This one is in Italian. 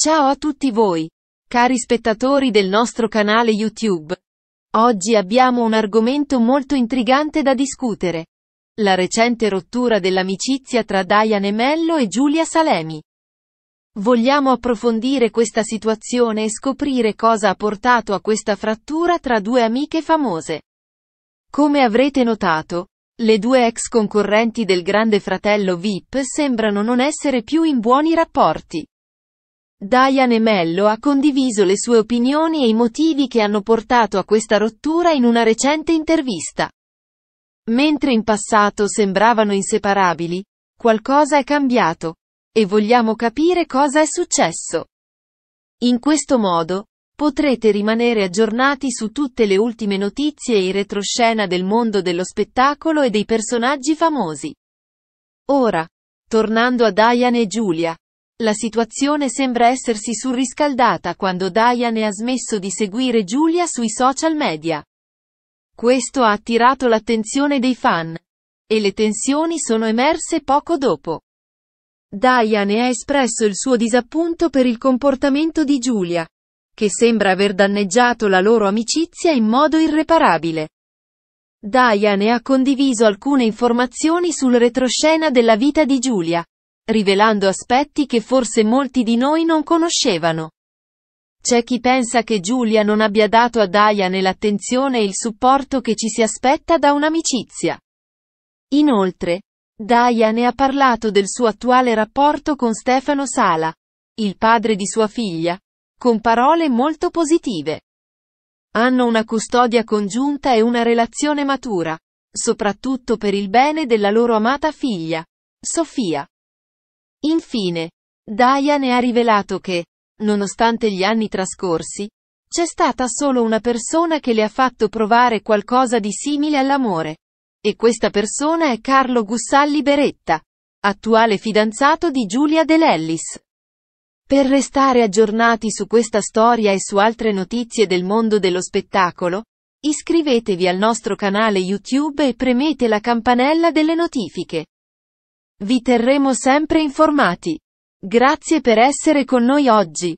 Ciao a tutti voi, cari spettatori del nostro canale YouTube. Oggi abbiamo un argomento molto intrigante da discutere. La recente rottura dell'amicizia tra Diane Mello e Giulia Salemi. Vogliamo approfondire questa situazione e scoprire cosa ha portato a questa frattura tra due amiche famose. Come avrete notato, le due ex concorrenti del Grande Fratello VIP sembrano non essere più in buoni rapporti. Diane Mello ha condiviso le sue opinioni e i motivi che hanno portato a questa rottura in una recente intervista. Mentre in passato sembravano inseparabili, qualcosa è cambiato. E vogliamo capire cosa è successo. In questo modo, potrete rimanere aggiornati su tutte le ultime notizie e retroscena del mondo dello spettacolo e dei personaggi famosi. Ora, tornando a Diane e Giulia, la situazione sembra essersi surriscaldata quando Diane ha smesso di seguire Giulia sui social media. Questo ha attirato l'attenzione dei fan. E le tensioni sono emerse poco dopo. Diane ha espresso il suo disappunto per il comportamento di Giulia, che sembra aver danneggiato la loro amicizia in modo irreparabile. Diane ha condiviso alcune informazioni sul retroscena della vita di Giulia, rivelando aspetti che forse molti di noi non conoscevano. C'è chi pensa che Giulia non abbia dato a Diane l'attenzione e il supporto che ci si aspetta da un'amicizia. Inoltre, Diane ha parlato del suo attuale rapporto con Stefano Sala, il padre di sua figlia, con parole molto positive. Hanno una custodia congiunta e una relazione matura, soprattutto per il bene della loro amata figlia, Sofia. Infine, Diane ha rivelato che, nonostante gli anni trascorsi, c'è stata solo una persona che le ha fatto provare qualcosa di simile all'amore. E questa persona è Carlo Gussalli Beretta, attuale fidanzato di Giulia De Lellis. Per restare aggiornati su questa storia e su altre notizie del mondo dello spettacolo, iscrivetevi al nostro canale YouTube e premete la campanella delle notifiche. Vi terremo sempre informati. Grazie per essere con noi oggi.